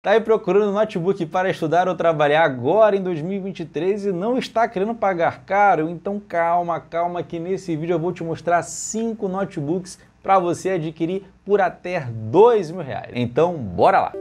Tá aí procurando notebook para estudar ou trabalhar agora em 2023 e não está querendo pagar caro? Então calma, calma que nesse vídeo eu vou te mostrar 5 notebooks para você adquirir por até dois mil reais. Então bora lá!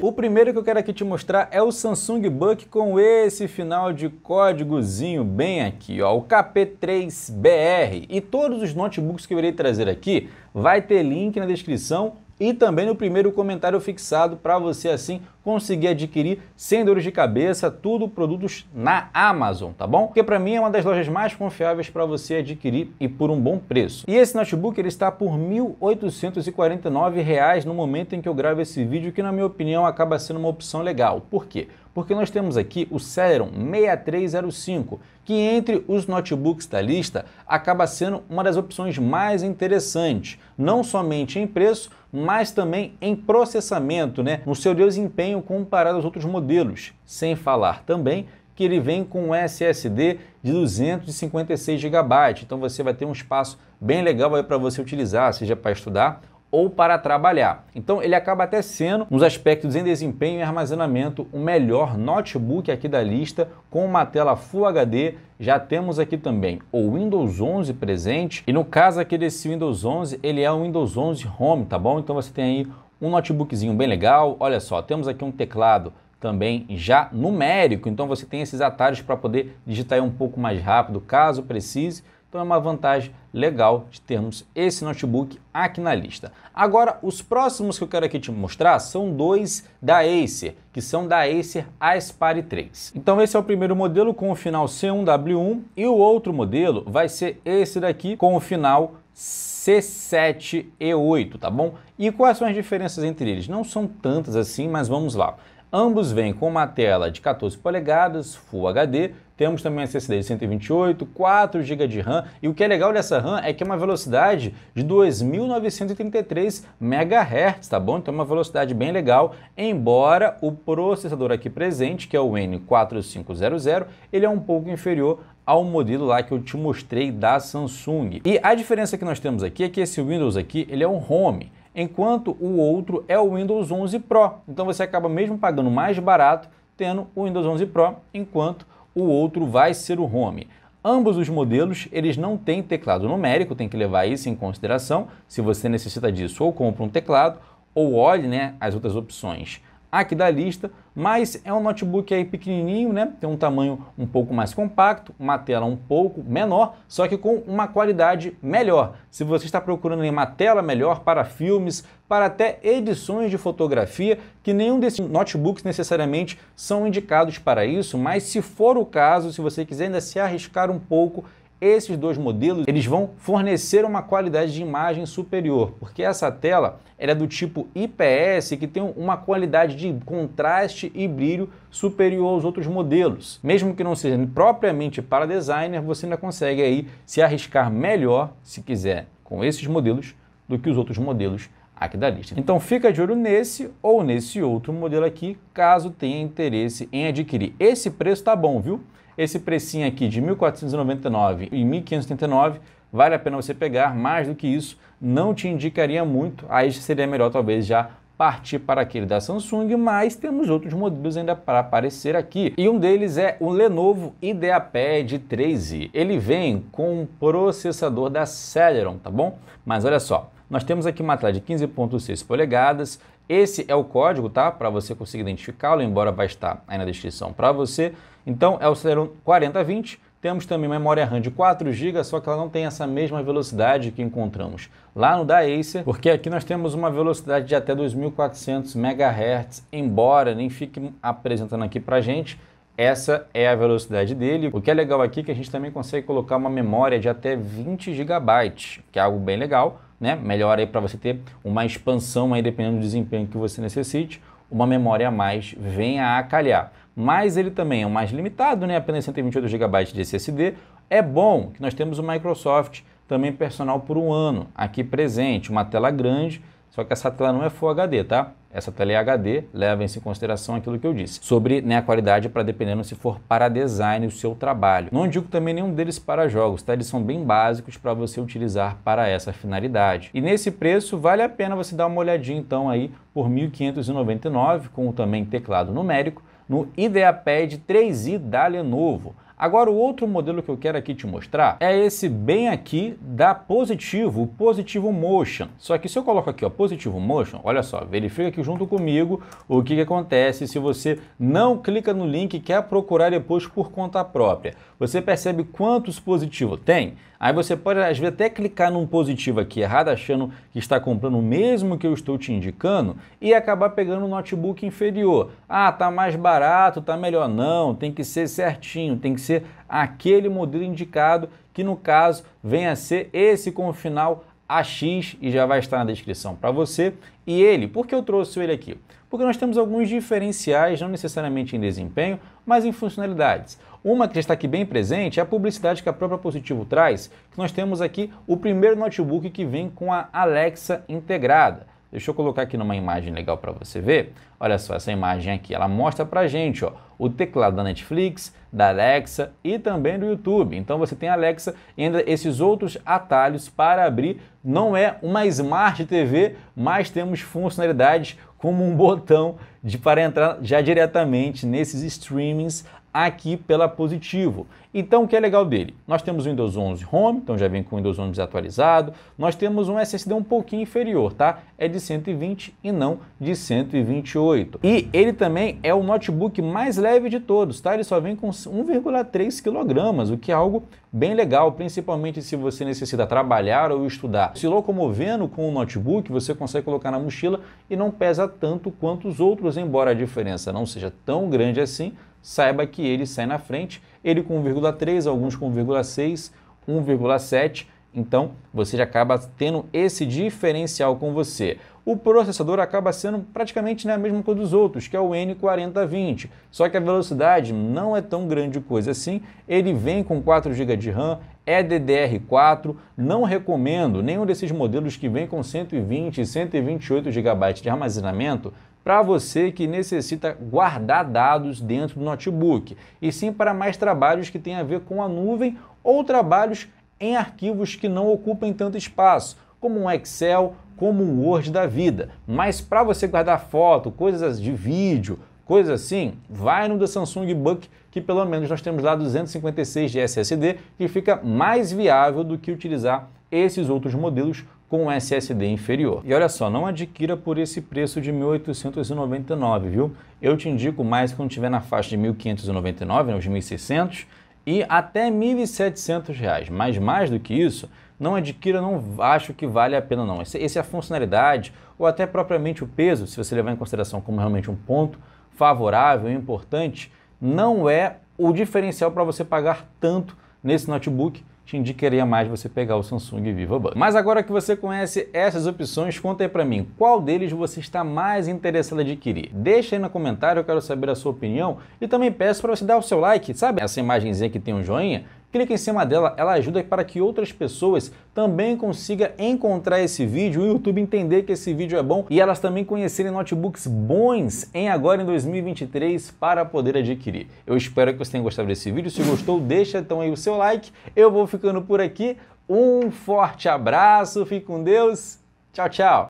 O primeiro que eu quero aqui te mostrar é o Samsung Buck com esse final de códigozinho bem aqui, ó, o KP3BR. E todos os notebooks que eu irei trazer aqui vai ter link na descrição e também no primeiro comentário fixado para você assim conseguir adquirir sem dores de cabeça, tudo produtos na Amazon, tá bom? Porque para mim é uma das lojas mais confiáveis para você adquirir e por um bom preço. E esse notebook ele está por R$ 1.849 no momento em que eu gravo esse vídeo, que na minha opinião acaba sendo uma opção legal. Por quê? Porque nós temos aqui o Celeron 6305, que entre os notebooks da lista acaba sendo uma das opções mais interessantes, não somente em preço, mas também em processamento, né? no seu desempenho comparado aos outros modelos. Sem falar também que ele vem com um SSD de 256 GB, então você vai ter um espaço bem legal para você utilizar, seja para estudar ou para trabalhar. Então ele acaba até sendo, nos aspectos em desempenho e armazenamento, o melhor notebook aqui da lista, com uma tela Full HD. Já temos aqui também o Windows 11 presente, e no caso aqui desse Windows 11, ele é o Windows 11 Home, tá bom? Então você tem aí um notebookzinho bem legal, olha só, temos aqui um teclado também já numérico, então você tem esses atalhos para poder digitar um pouco mais rápido, caso precise, então é uma vantagem legal de termos esse notebook aqui na lista. Agora, os próximos que eu quero aqui te mostrar são dois da Acer, que são da Acer Aspire 3. Então esse é o primeiro modelo com o final C1W1 e o outro modelo vai ser esse daqui com o final C7 e 8, tá bom? E quais são as diferenças entre eles? Não são tantas assim, mas vamos lá. Ambos vêm com uma tela de 14 polegadas, Full HD, temos também SSD de 128, 4 GB de RAM e o que é legal dessa RAM é que é uma velocidade de 2.933 MHz, tá bom? Então é uma velocidade bem legal, embora o processador aqui presente, que é o N4500, ele é um pouco inferior ao modelo lá que eu te mostrei da Samsung. E a diferença que nós temos aqui é que esse Windows aqui, ele é um home, enquanto o outro é o Windows 11 Pro. Então você acaba mesmo pagando mais barato tendo o Windows 11 Pro, enquanto o outro vai ser o Home. Ambos os modelos, eles não têm teclado numérico, tem que levar isso em consideração. Se você necessita disso, ou compra um teclado, ou olhe né, as outras opções aqui da lista, mas é um notebook aí pequenininho, né? Tem um tamanho um pouco mais compacto, uma tela um pouco menor, só que com uma qualidade melhor. Se você está procurando uma tela melhor para filmes, para até edições de fotografia, que nenhum desses notebooks necessariamente são indicados para isso, mas se for o caso, se você quiser ainda se arriscar um pouco esses dois modelos eles vão fornecer uma qualidade de imagem superior, porque essa tela é do tipo IPS que tem uma qualidade de contraste e brilho superior aos outros modelos. Mesmo que não seja propriamente para designer, você ainda consegue aí se arriscar melhor, se quiser, com esses modelos do que os outros modelos aqui da lista. Então fica de olho nesse ou nesse outro modelo aqui, caso tenha interesse em adquirir. Esse preço tá bom, viu? Esse precinho aqui de 1.499 e 1.539 vale a pena você pegar, mais do que isso não te indicaria muito, aí seria melhor talvez já partir para aquele da Samsung, mas temos outros modelos ainda para aparecer aqui. E um deles é o Lenovo IdeaPad 3i. Ele vem com um processador da Celeron, tá bom? Mas olha só, nós temos aqui uma tela de 15.6 polegadas. Esse é o código, tá? Para você conseguir identificá-lo, embora vai estar aí na descrição para você. Então é o Celeron 4020. Temos também memória RAM de 4 GB, só que ela não tem essa mesma velocidade que encontramos lá no da Acer, porque aqui nós temos uma velocidade de até 2400 MHz, embora nem fique apresentando aqui para gente, essa é a velocidade dele. O que é legal aqui é que a gente também consegue colocar uma memória de até 20 GB, que é algo bem legal, né? Melhor aí para você ter uma expansão aí dependendo do desempenho que você necessite, uma memória a mais venha a calhar. Mas ele também é mais limitado, né? Apenas 128 GB de SSD. É bom que nós temos o Microsoft também personal por um ano aqui presente, uma tela grande, só que essa tela não é Full HD, tá? essa tela HD, leva em consideração aquilo que eu disse, sobre né, a qualidade para dependendo se for para design o seu trabalho. Não digo também nenhum deles para jogos, tá? Eles são bem básicos para você utilizar para essa finalidade. E nesse preço vale a pena você dar uma olhadinha então aí por 1.599 com também teclado numérico no IdeaPad 3i da Lenovo. Agora, o outro modelo que eu quero aqui te mostrar é esse bem aqui da Positivo, o Positivo Motion. Só que se eu coloco aqui, ó, Positivo Motion, olha só, verifica aqui junto comigo o que, que acontece se você não clica no link e quer procurar depois por conta própria. Você percebe quantos positivo tem? Aí você pode, às vezes, até clicar num positivo aqui errado, achando que está comprando o mesmo que eu estou te indicando e acabar pegando um notebook inferior. Ah, tá mais barato, tá melhor. Não, tem que ser certinho, tem que ser aquele modelo indicado, que no caso venha a ser esse com o final AX e já vai estar na descrição para você. E ele, por que eu trouxe ele aqui? Porque nós temos alguns diferenciais, não necessariamente em desempenho, mas em funcionalidades. Uma que está aqui bem presente é a publicidade que a própria Positivo traz, que nós temos aqui o primeiro notebook que vem com a Alexa integrada. Deixa eu colocar aqui numa imagem legal para você ver. Olha só essa imagem aqui, ela mostra para gente, ó, o teclado da Netflix, da Alexa e também do YouTube. Então você tem a Alexa e ainda esses outros atalhos para abrir. Não é uma Smart TV, mas temos funcionalidades como um botão de para entrar já diretamente nesses streamings aqui pela Positivo. Então, o que é legal dele? Nós temos o Windows 11 Home, então já vem com o Windows 11 desatualizado. Nós temos um SSD um pouquinho inferior, tá? É de 120 e não de 128. E ele também é o notebook mais leve de todos, tá? Ele só vem com 1,3 kg, o que é algo bem legal, principalmente se você necessita trabalhar ou estudar. Se locomovendo com o notebook, você consegue colocar na mochila e não pesa tanto quanto os outros, embora a diferença não seja tão grande assim, saiba que ele sai na frente, ele com 1,3, alguns com 1,6, 1,7. Então, você já acaba tendo esse diferencial com você. O processador acaba sendo praticamente né, a mesma coisa dos outros, que é o N4020. Só que a velocidade não é tão grande coisa assim. Ele vem com 4 GB de RAM, é DDR4. Não recomendo nenhum desses modelos que vem com 120 128 GB de armazenamento para você que necessita guardar dados dentro do notebook, e sim para mais trabalhos que têm a ver com a nuvem ou trabalhos em arquivos que não ocupem tanto espaço, como um Excel, como um Word da vida. Mas para você guardar foto, coisas de vídeo, coisas assim, vai no da Samsung Book, que pelo menos nós temos lá 256 de SSD, que fica mais viável do que utilizar esses outros modelos com um SSD inferior. E olha só, não adquira por esse preço de 1.899, viu? Eu te indico mais quando estiver na faixa de 1.599, né, os 1.600 e até 1.700 reais. Mas mais do que isso, não adquira, não acho que vale a pena não. Essa é a funcionalidade ou até propriamente o peso, se você levar em consideração como realmente um ponto favorável e importante, não é o diferencial para você pagar tanto nesse notebook te indicaria mais você pegar o Samsung Viva Bud. Mas agora que você conhece essas opções, conta aí pra mim qual deles você está mais interessado em adquirir. Deixa aí no comentário, eu quero saber a sua opinião e também peço para você dar o seu like, sabe? Essa imagenzinha que tem um joinha, clica em cima dela, ela ajuda para que outras pessoas também consigam encontrar esse vídeo, o YouTube entender que esse vídeo é bom e elas também conhecerem notebooks bons em agora em 2023 para poder adquirir. Eu espero que você tenha gostado desse vídeo. Se gostou, deixa então aí o seu like. Eu vou ficando por aqui. Um forte abraço, fique com Deus. Tchau, tchau.